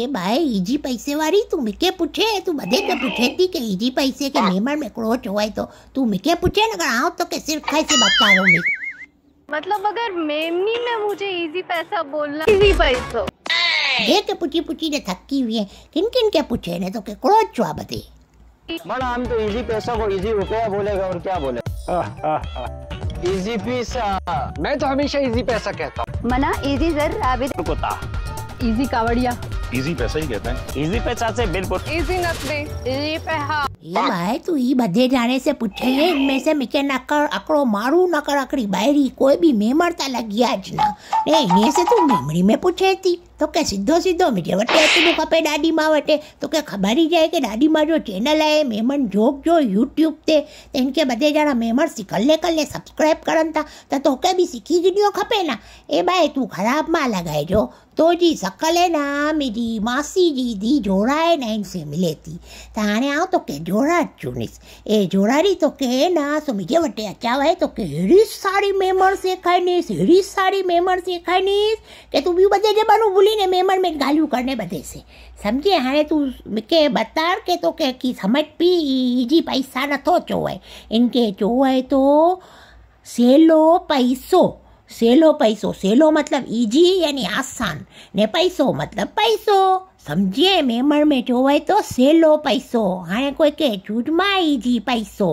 એ ભાઈ ઈજી પૈસેવાળી તું મીકે પૂછે તું બધે જ પૂછેતી કે ઈજી પૈસે કે મેમણ મેકડો હોય તો તું મીके पूछे ना हाँ। तो? अगर आओ तो कैसे खाई से बता रहा हूँ मतलब अगर मेमनी ने मुझे इजी पैसा बोलना इजी पैसो ये के पूछी पूछी ने थकी हुई है किन किन के पूछे ने तो के क्रोच चुआ बते बड़ा हम तो इजी पैसा को इजी रुपया बोलेगा और क्या बोलेगा इजी पैसा मैं तो हमेशा इजी पैसा कहता हूँ मना इजी जर आबिद कुत्ता इजी कावड़िया इजी पैसा ही कहते हैं इजी पैसा से बिल्कुल इजी नत इजी पैसा ये भाई तू तो ये जाने से पूछे ये इनमें अकड़ो मारू नकर अकड़ी बाहरी कोई भी मेमर तो में पूछे थी तो सीधो सीधो मिटे वटे तू मु पपे तो, तो खबर ही जाए के जो चैनल है मेमन जोक जो YouTube ते बदे जाना मेमर सी कल ले कर तो, भी सीखी वीडियो खपे ना ए तू खराब मा लगाए जो तो जी सकल है ना मेरी मासी जी दी जोड़ा है ना इनसे मिले थी ताने आओ तो के જોડાજુનીસ એ જોડારી તો કહેના સુમીજે વટે અચાવાય તો કે હેરી સારી મેમણ શેખાયનીસ હેરી સારી મેમણ શેખાયનીસ કે તું બી બધે જવાનું ભૂલીને મેમણ મેં ગાલ્યું કરને બધે છે સમજે હાણે તું કે બતાડ કે તો કે કી સમજ પી ઈજી પૈસા નથો ચોવાય ઇનકે ચોવાય તો સેલો પૈસો સેલો પૈસો સેલો મતલબ ઈજી યાની આસાન ને પૈસો મતલબ પૈસો સમજીએ મેમણમે જોવાય તો સહેલો પૈસો હાણે કોઈ કે જૂઠમાં जी पैसो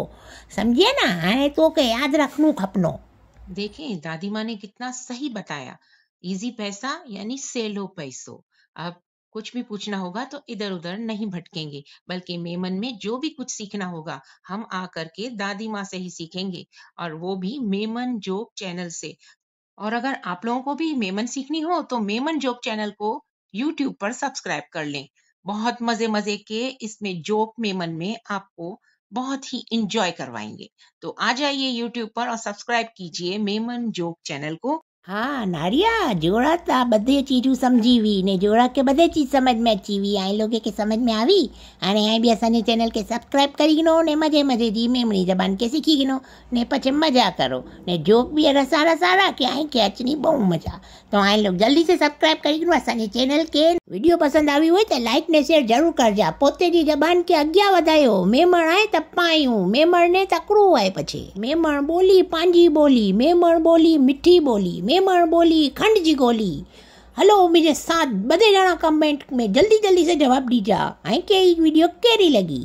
समझिए ना हाँ तो के याद रखनू खपनो देखें दादी माँ ने कितना सही बताया इजी पैसा यानी सेलो पैसो अब कुछ भी पूछना होगा तो इधर उधर नहीं भटकेंगे बल्कि मेमन में जो भी कुछ सीखना होगा हम आ के दादी माँ से ही सीखेंगे और वो भी मेमन जोक चैनल से और अगर आप लोगों को भी मेमन सीखनी हो तो मेमन जोक चैनल को यूट्यूब पर सब्सक्राइब कर लें बहुत मजे मजे के इसमें जोक मेमन में आपको बहुत ही इंजॉय करवाएंगे तो आ जाइए यूट्यूब पर और सब्सक्राइब कीजिए मेमन जोक चैनल को हाँ नारिया जोड़ा त बधे चीजू समझी हुई ने जोड़ा के बधे चीज समझ में अची हुई आई लोगे के समझ में आवी हाँ आई भी असने चैनल के सब्सक्राइब करी गिनो ने मजे मजे दी मेमणी जबान के सीखी गिनो ने पचे मजा करो ने जोक भी अरा सारा सारा के आई के अचनी बहु मजा तो आई लोग जल्दी से सब्सक्राइब करी गिनो असने चैनल के वीडियो पसंद आई हुई तो लाइक ने शेयर जरूर कर जा पोते जी जबान के अग्या वधायो मेमर आए तब पायो मेमर ने तकड़ो आए पछे मेमर बोली पांजी बोली मेमर बोली मिठी बोली मेमर बोली खंड जी गोली हलो मुझे साथ बदे जाना कमेंट में जल्दी जल्दी से जवाब दीजा आई के वीडियो केरी लगी